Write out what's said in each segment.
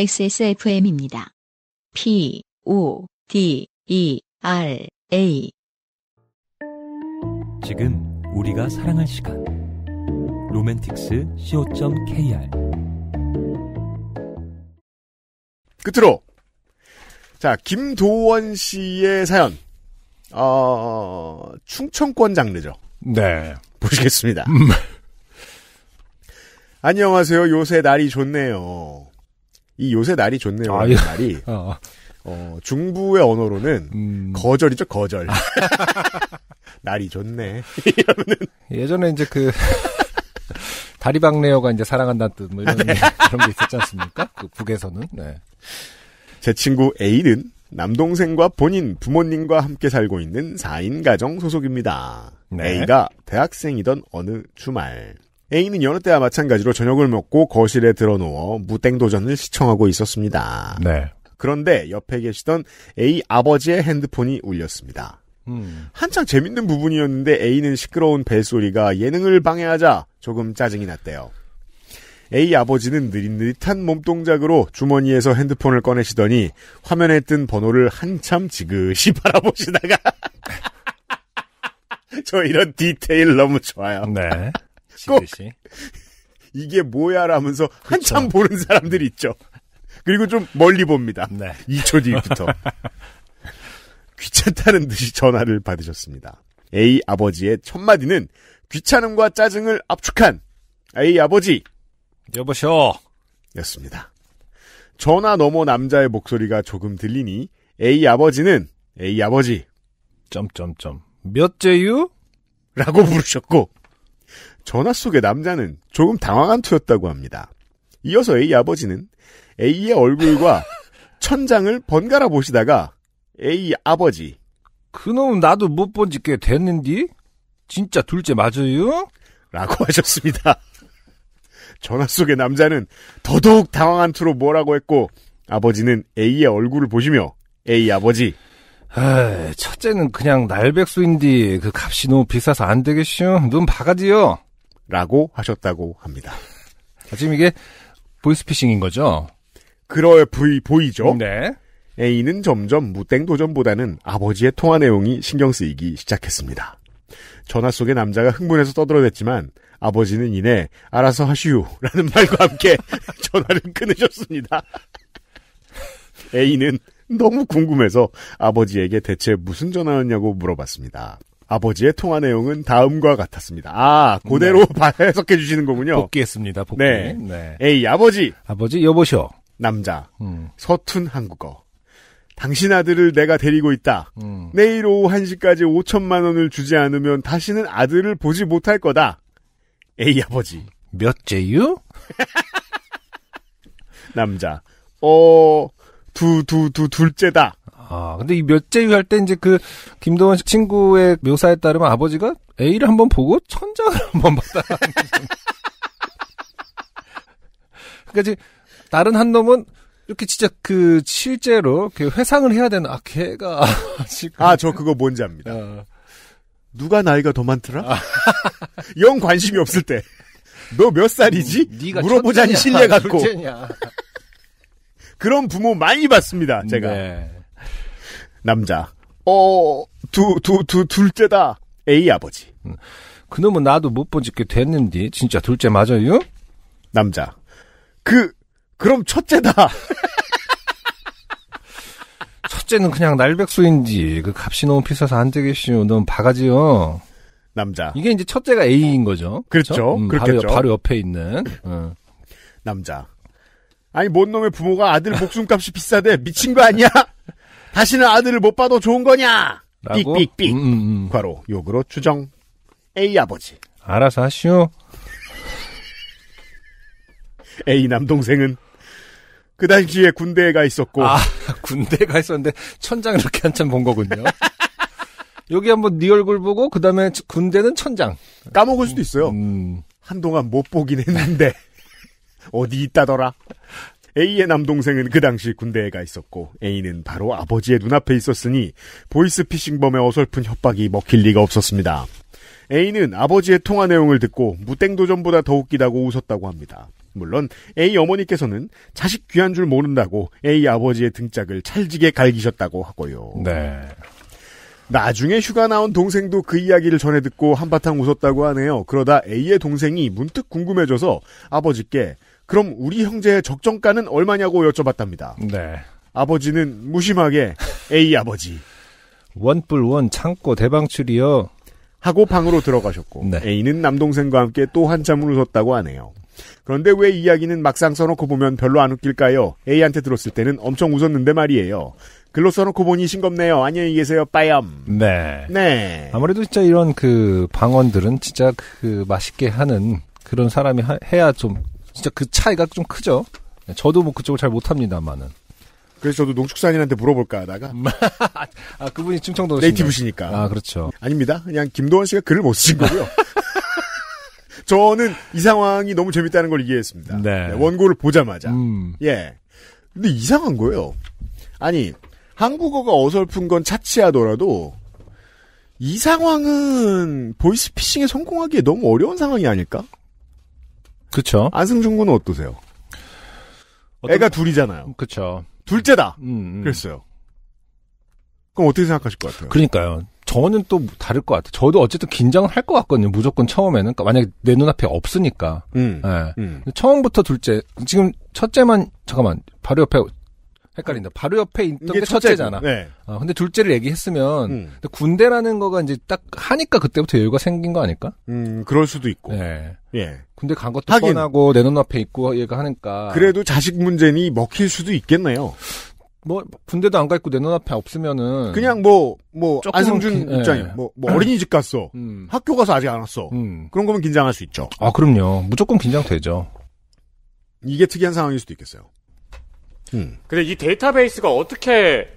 XSFM입니다. P, O, D, E, R, A. 지금 우리가 사랑할 시간. 로맨틱스 co.kr 끝으로 자 김도원 씨의 사연 어, 충청권 장르죠. 네 보시겠습니다. 음. 안녕하세요. 요새 날이 좋네요. 이 요새 날이 좋네요. 아, 날이. 어, 어. 어, 중부의 언어로는 음... 거절이죠, 거절. 날이 좋네. 예전에 이제 그 다리박레어가 이제 사랑한다는 뜻뭐 이런 아, 네. 그런 게 있었지 않습니까? 그 북에서는. 네. 제 친구 에일 남동생과 본인 부모님과 함께 살고 있는 4인 가정 소속입니다. 네. A가 대학생이던 어느 주말 A는 여느 때와 마찬가지로 저녁을 먹고 거실에 들어누워 무땡도전을 시청하고 있었습니다. 네. 그런데 옆에 계시던 A 아버지의 핸드폰이 울렸습니다. 음. 한창 재밌는 부분이었는데 A는 시끄러운 벨소리가 예능을 방해하자 조금 짜증이 났대요. A 아버지는 느릿느릿한 몸동작으로 주머니에서 핸드폰을 꺼내시더니 화면에 뜬 번호를 한참 지그시 바라보시다가 저 이런 디테일 너무 좋아요. 네. 지듯이. 이게 뭐야 라면서 그쵸. 한참 보는 사람들이 있죠. 그리고 좀 멀리 봅니다. 네. 2초 뒤부터. 귀찮다는 듯이 전화를 받으셨습니다. A 아버지의 첫 마디는 귀찮음과 짜증을 압축한 A 아버지. 여보셔. 였습니다. 전화 넘어 남자의 목소리가 조금 들리니 A 아버지는 A 아버지. 점점점. 몇째유? 라고 부르셨고 전화 속의 남자는 조금 당황한 투였다고 합니다. 이어서 A 아버지는 A의 얼굴과 천장을 번갈아 보시다가 A 아버지 그놈 나도 못 본지꽤 됐는디? 진짜 둘째 맞아요? 라고 하셨습니다. 전화 속의 남자는 더더욱 당황한 투로 뭐라고 했고 아버지는 A의 얼굴을 보시며 A 아버지 에이, 첫째는 그냥 날백수인디 그 값이 너무 비싸서 안 되겠슈 눈 바가지요 라고 하셨다고 합니다. 아, 지금 이게 보이스피싱인 거죠? 그럴 부이 보이죠? 네. A는 점점 무땡도전보다는 아버지의 통화 내용이 신경 쓰이기 시작했습니다. 전화 속에 남자가 흥분해서 떠들어댔지만 아버지는 이내 알아서 하시오라는 말과 함께 전화를 끊으셨습니다. A는 너무 궁금해서 아버지에게 대체 무슨 전화였냐고 물어봤습니다. 아버지의 통화 내용은 다음과 같았습니다. 아, 그대로 네. 해석해 주시는 거군요. 복귀했습니다. 복귀. 네. 네. A 아버지. 아버지 여보셔. 남자. 음. 서툰 한국어. 당신 아들을 내가 데리고 있다. 음. 내일 오후 1시까지 5천만 원을 주지 않으면 다시는 아들을 보지 못할 거다. 에이, 아버지. 몇째유? 남자. 어, 두, 두, 두, 둘째다. 아, 근데 이몇째유할때 이제 그 김동원 친구의 묘사에 따르면 아버지가 A를 한번 보고 천장을 한번 봤다. 그러니까 이제 다른 한 놈은 이렇게 진짜 그 실제로 그 회상을 해야 되는 아 걔가 지금 아저 그거 뭔지 압니다. 어. 누가 나이가 더 많더라? 아. 영 관심이 없을 때. 너 몇 살이지? 음, 물어보자니 신뢰 갖고. 그런 부모 많이 봤습니다, 제가. 네. 남자. 어, 두, 두, 두, 둘째다. A 아버지. 음. 그놈은 나도 못 본지게 됐는데, 진짜 둘째 맞아요? 남자. 그, 그럼 첫째다. 첫째는 그냥 날백수인지, 그 값이 너무 비싸서 안 되겠시오. 너 바가지요. 남자. 이게 이제 첫째가 A인 거죠. 그렇죠. 그렇죠? 음, 바로, 바로, 옆에 있는. 어. 남자. 아니, 뭔 놈의 부모가 아들 목숨값이 비싸대. 미친 거 아니야? 다시는 아들을 못 봐도 좋은 거냐? 라고? 삑삑삑. 음, 음. 과로 음. 욕으로 추정. A 아버지. 알아서 하시오. A 남동생은 그 당시에 군대에 가 있었고. 아, 군대에 가 있었는데 천장 이렇게 한참 본 거군요. 여기 한번 네 얼굴 보고 그다음에 군대는 천장. 까먹을 수도 있어요. 음. 한동안 못 보긴 했는데 어디 있다더라. A의 남동생은 그 당시 군대에 가 있었고 A는 바로 아버지의 눈앞에 있었으니 보이스피싱범의 어설픈 협박이 먹힐 리가 없었습니다. A는 아버지의 통화 내용을 듣고 무땡도전보다 더 웃기다고 웃었다고 합니다. 물론 A 어머니께서는 자식 귀한 줄 모른다고 A 아버지의 등짝을 찰지게 갈기셨다고 하고요. 네. 나중에 휴가 나온 동생도 그 이야기를 전해 듣고 한바탕 웃었다고 하네요. 그러다 A의 동생이 문득 궁금해져서 아버지께 그럼 우리 형제의 적정가는 얼마냐고 여쭤봤답니다. 네. 아버지는 무심하게 A 아버지. 원뿔원 창고 대방출이요. 하고 방으로 들어가셨고 네. A는 남동생과 함께 또 한참 웃었다고 하네요. 그런데 왜 이야기는 막상 써놓고 보면 별로 안 웃길까요? A한테 들었을 때는 엄청 웃었는데 말이에요. 글로 써놓고 보니 싱겁네요. 안녕히 계세요, 빠염. 네. 네. 아무래도 진짜 이런 그 방언들은 진짜 그 맛있게 하는 그런 사람이 하, 해야 좀 진짜 그 차이가 좀 크죠. 네, 저도 뭐 그쪽을 잘 못합니다만은. 그래서 저도 농축산인한테 물어볼까 하다가 아 그분이 충청도 네이티브시니까 아 그렇죠 아닙니다 그냥 김도원 씨가 글을 못 쓰신 거고요 저는 이 상황이 너무 재밌다는 걸 이해했습니다 네. 네, 원고를 보자마자 음. 예 근데 이상한 거예요 아니 한국어가 어설픈 건 차치하더라도 이 상황은 보이스피싱에 성공하기에 너무 어려운 상황이 아닐까 그렇죠. 안승준 군은 어떠세요? 어떤... 애가 둘이잖아요. 그렇죠. 둘째다. 음, 음. 그랬어요. 그럼 어떻게 생각하실 것 같아요? 그러니까요. 저는 또 다를 것 같아요. 저도 어쨌든 긴장을 할 것 같거든요. 무조건 처음에는. 그러니까 만약에 내 눈앞에 없으니까. 음, 네. 처음부터 둘째, 지금 첫째만, 잠깐만, 바로 옆에 헷갈린다. 바로 옆에 있던 게 첫째잖아. 네. 아, 근데 둘째를 얘기했으면 음. 군대라는 거가 이제 딱 하니까 그때부터 여유가 생긴 거 아닐까? 음, 그럴 수도 있고. 네. 예. 군대 간 것도 하긴. 뻔하고 내 눈앞에 있고 얘가 하니까. 그래도 자식 문제니 먹힐 수도 있겠네요. 뭐 군대도 안 가 있고 내 눈앞에 없으면은 그냥 뭐뭐 뭐, 안승준 기... 입장이 예. 뭐, 뭐 어린이집 갔어 음. 음. 학교 가서 아직 안 왔어 음. 그런 거면 긴장할 수 있죠. 아 그럼요 무조건 긴장되죠. 이게 특이한 상황일 수도 있겠어요. 음. 근데 이 데이터베이스가 어떻게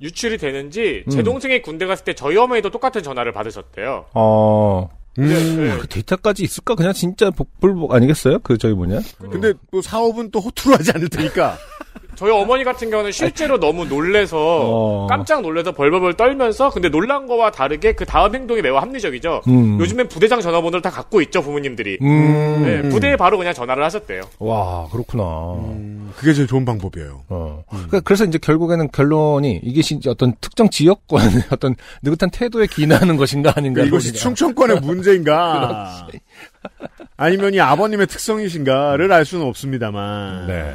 유출이 되는지 음. 제 동생이 군대 갔을 때 저희 어머니도 똑같은 전화를 받으셨대요. 어. 음, 네, 네. 그 데이터까지 있을까? 그냥 진짜 복불복 아니겠어요? 그 저기 뭐냐? 음. 근데 또 뭐 사업은 또 호투로 하지 않을 테니까. 저희 어머니 같은 경우는 실제로 너무 놀래서 어. 깜짝 놀래서 벌벌벌 떨면서 근데 놀란 거와 다르게 그 다음 행동이 매우 합리적이죠. 음. 요즘엔 부대장 전화번호를 다 갖고 있죠 부모님들이. 음. 네, 부대에 바로 그냥 전화를 하셨대요. 와 그렇구나. 음. 그게 제일 좋은 방법이에요. 어. 그 그래서 이제 결국에는 결론이 이게 어떤 특정 지역권의 어떤 느긋한 태도에 기인하는 것인가 아닌가. 이것이 충청권의 문제인가. 아니면 이 아버님의 특성이신가를 알 수는 없습니다만. 네.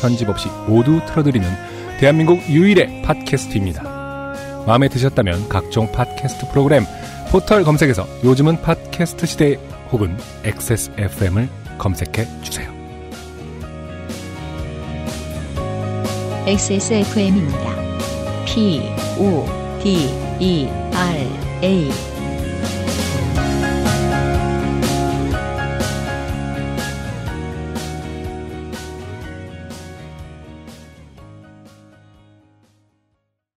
편집 없이 모두 틀어드리는 대한민국 유일의 팟캐스트입니다. 마음에 드셨다면 각종 팟캐스트 프로그램 포털 검색에서 요즘은 팟캐스트 시대 혹은 XSFM을 검색해 주세요. XSFM입니다. P O D E R A